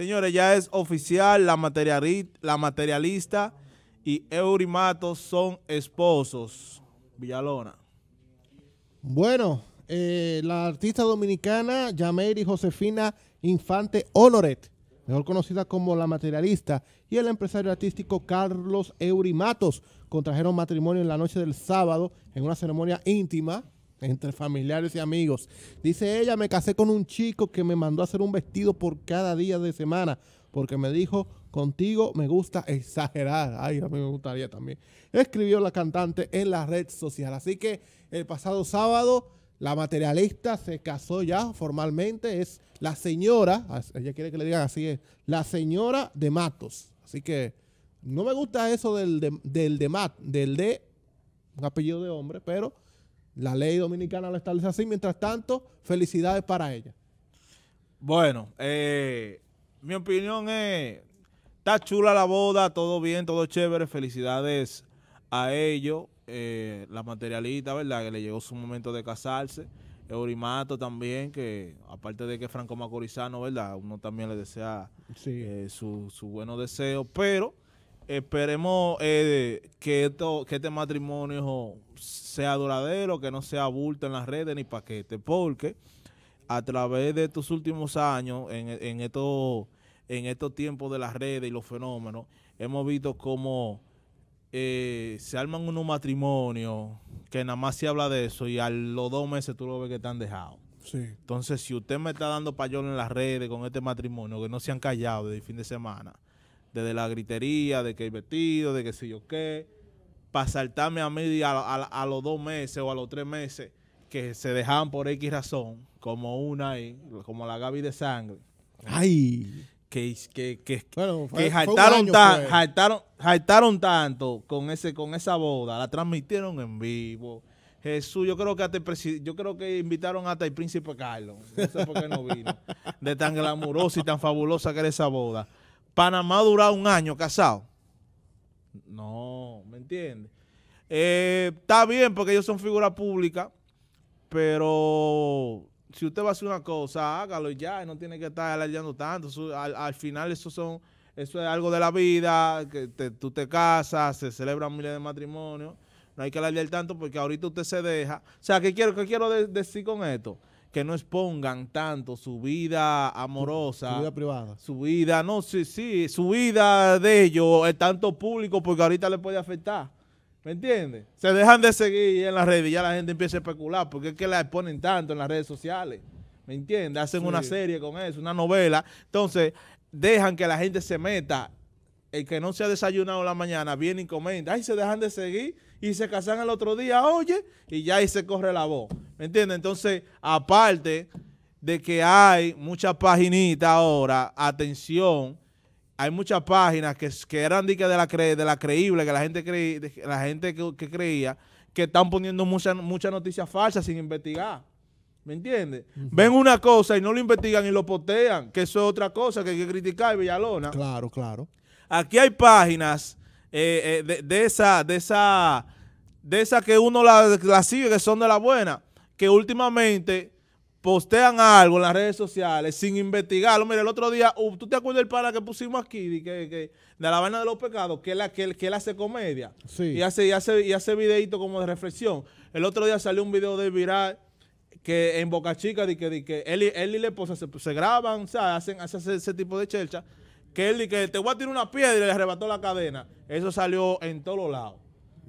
Señores, ya es oficial, la, la materialista y Eurimatos son esposos. Villalona. Bueno, eh, la artista dominicana Yameiri Josefina Infante Honoret, mejor conocida como La Materialista, y el empresario artístico Carlos Eurimatos contrajeron matrimonio en la noche del sábado en una ceremonia íntima entre familiares y amigos. Dice ella, me casé con un chico que me mandó a hacer un vestido por cada día de semana, porque me dijo, contigo me gusta exagerar. Ay, a mí me gustaría también. Escribió la cantante en la red social. Así que el pasado sábado, la materialista se casó ya formalmente. Es la señora, ella quiere que le digan así, es la señora de Matos. Así que no me gusta eso del del de Mat, del de un apellido de hombre, pero la ley dominicana lo establece así. Mientras tanto, felicidades para ella. Bueno, eh, mi opinión es, está chula la boda, todo bien, todo chévere. Felicidades a ellos, eh, la materialista, ¿verdad? Que le llegó su momento de casarse. Eurimato también, que aparte de que Franco Macorizano, ¿verdad? Uno también le desea sus eh, su buenos deseos, pero Esperemos eh, que, esto, que este matrimonio sea duradero, que no sea bulto en las redes ni paquete, porque a través de estos últimos años, en, en estos en estos tiempos de las redes y los fenómenos, hemos visto cómo eh, se arman unos matrimonios que nada más se habla de eso y a los dos meses tú lo ves que están dejados. Sí. Entonces, si usted me está dando payón en las redes con este matrimonio, que no se han callado desde el fin de semana, desde la gritería, de que el vestido, de que si yo qué, para saltarme a mí a, los dos meses o a los tres meses que se dejaban por X razón, como una ahí, como la Gaby de sangre. ¡Ay! Que, que, que, jaltaron, tan, tanto con, ese, con esa boda, la transmitieron en vivo. Jesús, yo creo que hasta yo creo que invitaron hasta el príncipe Carlos. No sé por qué no vino. De tan glamurosa y tan fabulosa que era esa boda. Panamá a un año casado. No, ¿me entiendes? Eh, está bien porque ellos son figuras públicas, pero si usted va a hacer una cosa, hágalo ya, no tiene que estar alardeando tanto. al, final eso son eso es algo de la vida, que tú te casas, se celebran miles de matrimonios. No hay que alardear tanto porque ahorita usted se deja. O sea, ¿qué quiero, qué quiero decir con esto? que no expongan tanto su vida amorosa. Su, vida privada. Su vida, no, sé, sí, su vida de ellos es tanto público porque ahorita le puede afectar. ¿Me entiendes? Se dejan de seguir en las redes y ya la gente empieza a especular porque es que la exponen tanto en las redes sociales. ¿Me entiendes? Hacen una serie con eso, una novela. Entonces, dejan que la gente se meta el que no se ha desayunado la mañana viene y comenta, ahí se dejan de seguir y se casan el otro día, oye, y ya ahí se corre la voz. ¿Me entiendes? Entonces, aparte de que hay muchas paginitas ahora, atención, hay muchas páginas que, que eran de, de, la de la creíble, que la gente, la gente que, creía, que están poniendo muchas noticias falsas sin investigar. ¿Me entiendes? Ven una cosa y no lo investigan y lo potean que eso es otra cosa que hay que criticar, Villalona. Claro, claro. Aquí hay páginas eh, eh, de, esa, de esa, de esa que uno la, sigue, que son de la buena, que últimamente postean algo en las redes sociales sin investigarlo. Mira, el otro día, uh, ¿tú te acuerdas del para que pusimos aquí que, de la vaina de los pecados? Que él, que, que hace comedia. Sí. Y hace, y hace, y hace videito como de reflexión. El otro día salió un video de viral que en Boca Chica, de que, que él, y, él y la esposa se, graban, o hacen, ese, ese, tipo de chelcha que él que te voy a tirar una piedra y le arrebató la cadena. Eso salió en todos lados.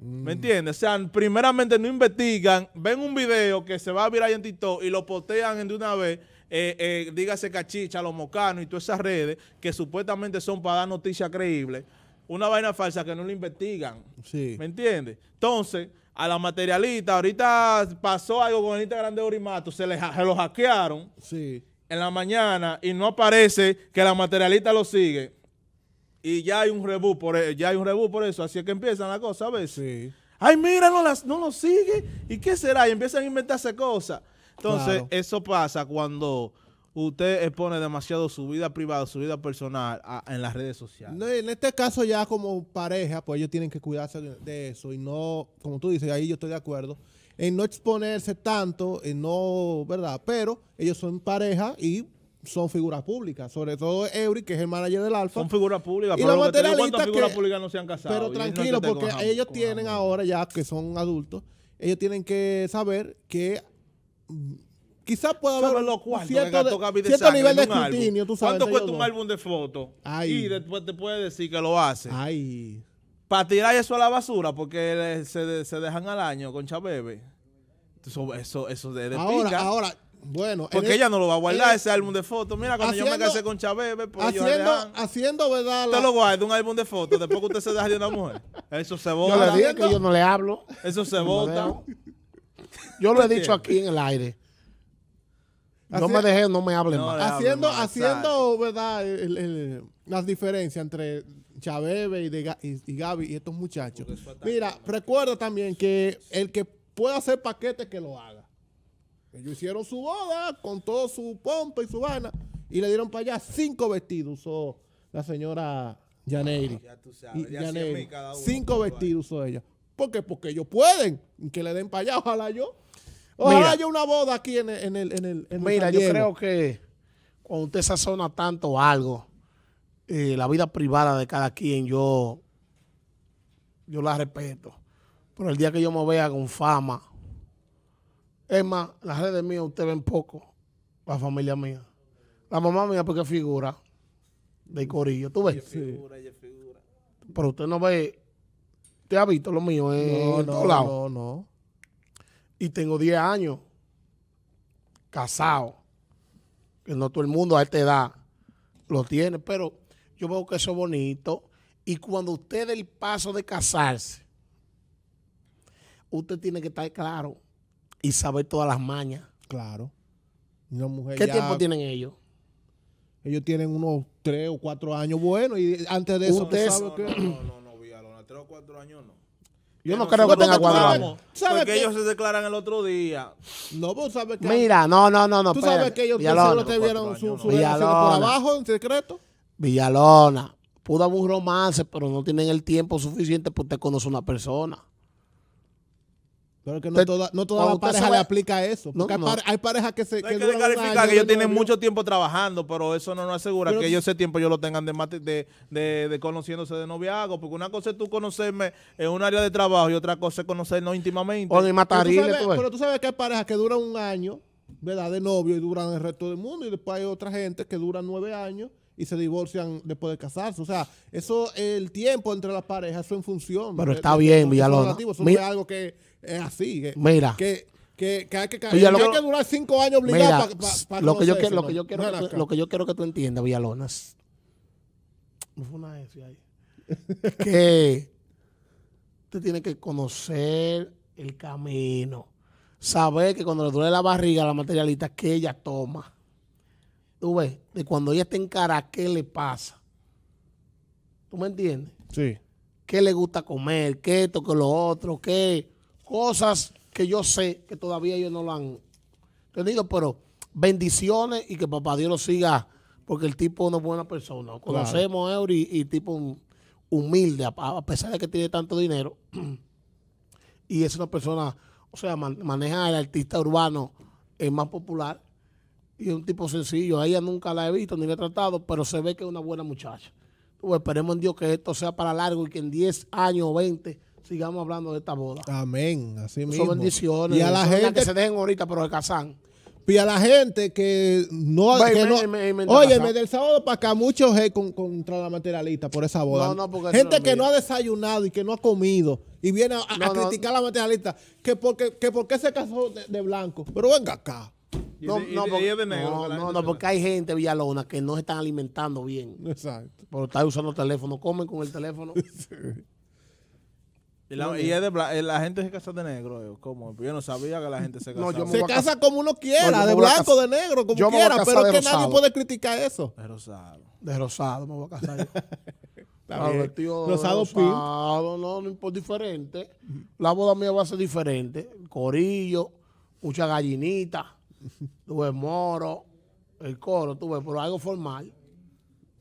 ¿Me mm. entiendes? O sea, primeramente no investigan, ven un video que se va a virar en TikTok y lo postean de una vez, eh, eh, dígase cachicha, los mocanos y todas esas redes que supuestamente son para dar noticias creíbles, una vaina falsa que no lo investigan. ¿Me entiendes? Entonces, a la materialista, ahorita pasó algo con el Instagram de Orimato, se, les, se lo hackearon. Sí en la mañana y no aparece que la materialista lo sigue. Y ya hay un rebú por eso, ya hay un rebú por eso, así es que empiezan las cosas a veces. Sí. Ay, mira, no, lo sigue. ¿Y qué será? Y empiezan a inventarse cosas. Entonces, eso pasa cuando usted expone demasiado su vida privada, su vida personal en las redes sociales. en este caso ya como pareja, pues ellos tienen que cuidarse de eso y no, como tú dices, ahí yo estoy de acuerdo, en no exponerse tanto, en no, ¿verdad? Pero ellos son pareja y son figuras públicas, sobre todo Eury, que es el manager del Alfa. Son figuras públicas, pero los figuras públicas no se han casado. Pero tranquilo, porque ellos tienen ahora ya que son adultos, ellos tienen que saber que quizás pueda haber cual, cierto, nivel de escrutinio. ¿Cuánto cuesta un álbum de fotos? Y después te puede decir que lo hace. Ay. Para tirar eso a la basura porque se, se, dejan al año con Chabebe. Eso, eso, eso de, ahora, pica. bueno. Porque ella no lo va a guardar, eh, ese álbum de fotos. Mira, cuando yo me casé con Chabebe, pues, haciendo, haciendo verdad. Usted lo guarda, un álbum de fotos, después que usted se deja de una mujer. Eso se vota. Yo le dije que yo no le hablo. Eso se vota. yo lo he dicho aquí en el aire no me dejen, no me hablen más. Haciendo, haciendo ¿verdad? las diferencias entre Chabebe y, y, Gaby y estos muchachos. Mira, recuerda también que el que pueda hacer paquetes, que lo haga. Ellos hicieron su boda con todo su pompa y su vana y le dieron para allá cinco vestidos. Usó la señora Janeiri. Ah, ya tú sabes, cinco vestidos usó ella. ¿Por qué? Porque ellos pueden. Que le den para allá, ojalá yo. Ojalá una boda aquí en el. mira, yo creo que cuando usted sazona tanto algo, eh, la vida privada de cada quien, yo, yo la respeto. Pero el día que yo me vea con fama, es más, las redes mías usted ven poco, la familia mía. La mamá mía, porque figura de corillo, ¿tú ves? figura, ella figura. Pero usted no ve, usted ha visto lo mío en todos lados. No, no y tengo 10 años casado. Que no todo el mundo a esta edad lo tiene, pero yo veo que eso es bonito. Y cuando usted dé el paso de casarse, usted tiene que estar claro y saber todas las mañas. Claro. Una mujer ¿Qué tiempo tienen ellos? Ellos tienen unos 3 o 4 años. Bueno, y antes de eso, No, no, no, no, no, no, no, no, no yo no creo que tenga cuadro sabes Porque ellos se declaran el otro día. No, vos sabes que. Mira, no, no, no. no Tú sabes que ellos solo te vieron su, su por abajo en secreto. Villalona. Pudo haber un romance, pero no tienen el tiempo suficiente porque usted conocer una persona. Pero que no toda, no pareja le aplica eso. Porque Hay, parejas que se. que, ellos tienen mucho tiempo trabajando, pero eso no nos asegura que ellos ese tiempo yo lo tengan de, de, de, conociéndose de noviazgo. Porque una cosa es tú conocerme en un área de trabajo y otra cosa es conocernos íntimamente. pero, tú sabes, que hay parejas que duran un año, ¿verdad? De novio y duran el resto del mundo. Y después hay otra gente que dura nueve años y se divorcian después de casarse. O sea, eso, el tiempo entre las parejas, eso en función. Pero está bien, Villalona. Eso es algo que es así. mira. Que, que, hay, que, durar cinco años obligados para lo, que yo quiero, lo, que yo quiero lo que yo quiero que tú entiendas, Villalona, No fue una S ahí. que te tiene que conocer el camino. Saber que cuando le duele la barriga a la materialista que ella toma tú ves, de cuando ella está en cara, ¿qué le pasa? ¿Tú me entiendes? Sí. ¿Qué le gusta comer? ¿Qué esto, qué lo otro? ¿Qué? Cosas que yo sé que todavía ellos no lo han tenido, pero bendiciones y que papá Dios lo siga, porque el tipo es buena persona. Conocemos a Eury y, tipo humilde, a, pesar de que tiene tanto dinero. y es una persona, o sea, maneja el artista urbano es más popular y un tipo sencillo. A ella nunca la he visto ni la he tratado, pero se ve que es una buena muchacha. esperemos en Dios que esto sea para largo y que en 10 años o 20 sigamos hablando de esta boda. Amén, así mismo. Y a la gente que se dejen ahorita, pero se casan. Y a la gente que no. oye, del sábado para acá, muchos es con, contra la materialista por esa boda. gente que no ha desayunado y que no ha comido y viene a, criticar a la materialista que porque, que porque se casó de blanco. Pero venga acá. No, no, porque, no, porque hay gente, Villalona, que no se están alimentando bien. Exacto. Pero están usando teléfono, comen con el teléfono. Y, la, y es de eh, la gente se casa de negro, eh, Yo no sabía que la gente se casaba. se casa como uno quiera, de blanco, de negro, como quiera, pero es que nadie puede criticar eso. De rosado. De rosado me voy a casar yo. rosado, rosado no, no importa, diferente. La boda mía va a ser diferente. Corillo, mucha gallinita tuve moro, el coro, tuve, pero algo formal.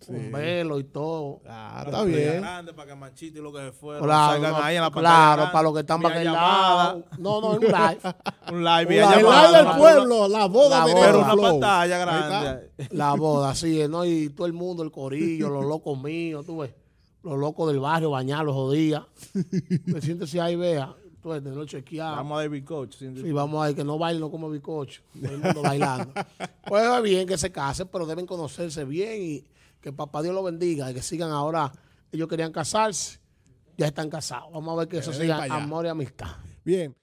Un velo y todo. Claro, está bien. Grande para que Manchito y lo que se claro, salgan ahí en la Claro, para los que están para lado. No, no, es un live. un live, del pueblo, la boda la boda. Pero una pantalla grande. La boda, sí, ¿no? Y todo el mundo, el corillo, los locos míos, tú ves. Los locos del barrio, bañar los jodía. Me siento si ahí, vea. Tú noche chequeamos. Vamos a ver Sí, vamos a ver que no bailen, como bicocho. Puede el Pues bien que se casen, pero deben conocerse bien y que papá Dios lo bendiga y que sigan ahora. Ellos querían casarse, ya están casados. Vamos a ver que, eso sea amor y amistad. Bien.